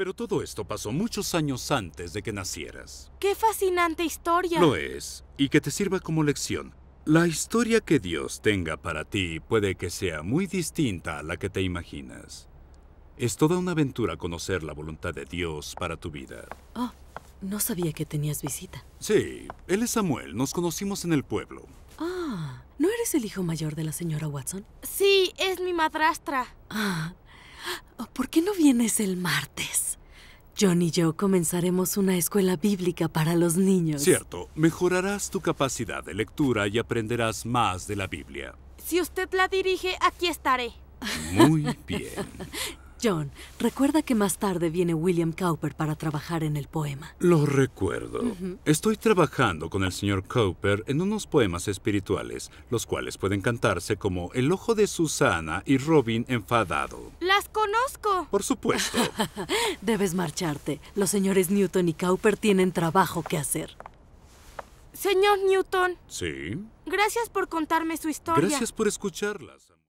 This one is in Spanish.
Pero todo esto pasó muchos años antes de que nacieras. ¡Qué fascinante historia! Lo es, y que te sirva como lección. La historia que Dios tenga para ti puede que sea muy distinta a la que te imaginas. Es toda una aventura conocer la voluntad de Dios para tu vida. Oh, no sabía que tenías visita. Sí, él es Samuel. Nos conocimos en el pueblo. Ah, ¿no eres el hijo mayor de la señora Watson? Sí, es mi madrastra. Ah, ¿por qué no vienes el martes? John y yo comenzaremos una escuela bíblica para los niños. Cierto, mejorarás tu capacidad de lectura y aprenderás más de la Biblia. Si usted la dirige, aquí estaré. Muy bien. John, recuerda que más tarde viene William Cowper para trabajar en el poema. Lo recuerdo. Estoy trabajando con el señor Cowper en unos poemas espirituales, los cuales pueden cantarse como El ojo de Susana y Robin enfadado. Las conozco. Por supuesto. Debes marcharte. Los señores Newton y Cowper tienen trabajo que hacer. Señor Newton. Sí. Gracias por contarme su historia. Gracias por escucharlas.